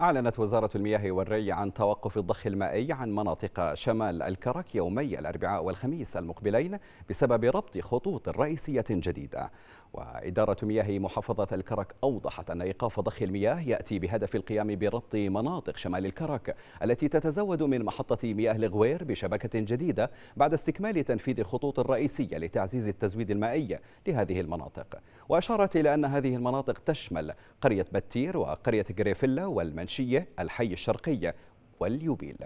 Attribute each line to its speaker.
Speaker 1: أعلنت وزارة المياه والري عن توقف الضخ المائي عن مناطق شمال الكرك يومي الأربعاء والخميس المقبلين بسبب ربط خطوط رئيسية جديدة وإدارة مياه محافظة الكرك أوضحت أن إيقاف ضخ المياه يأتي بهدف القيام بربط مناطق شمال الكرك التي تتزود من محطة مياه الغوير بشبكة جديدة بعد استكمال تنفيذ الخطوط الرئيسية لتعزيز التزويد المائي لهذه المناطق وأشارت إلى أن هذه المناطق تشمل قرية بتير وقرية غريفيلا والمنشية الحي الشرقي واليوبيل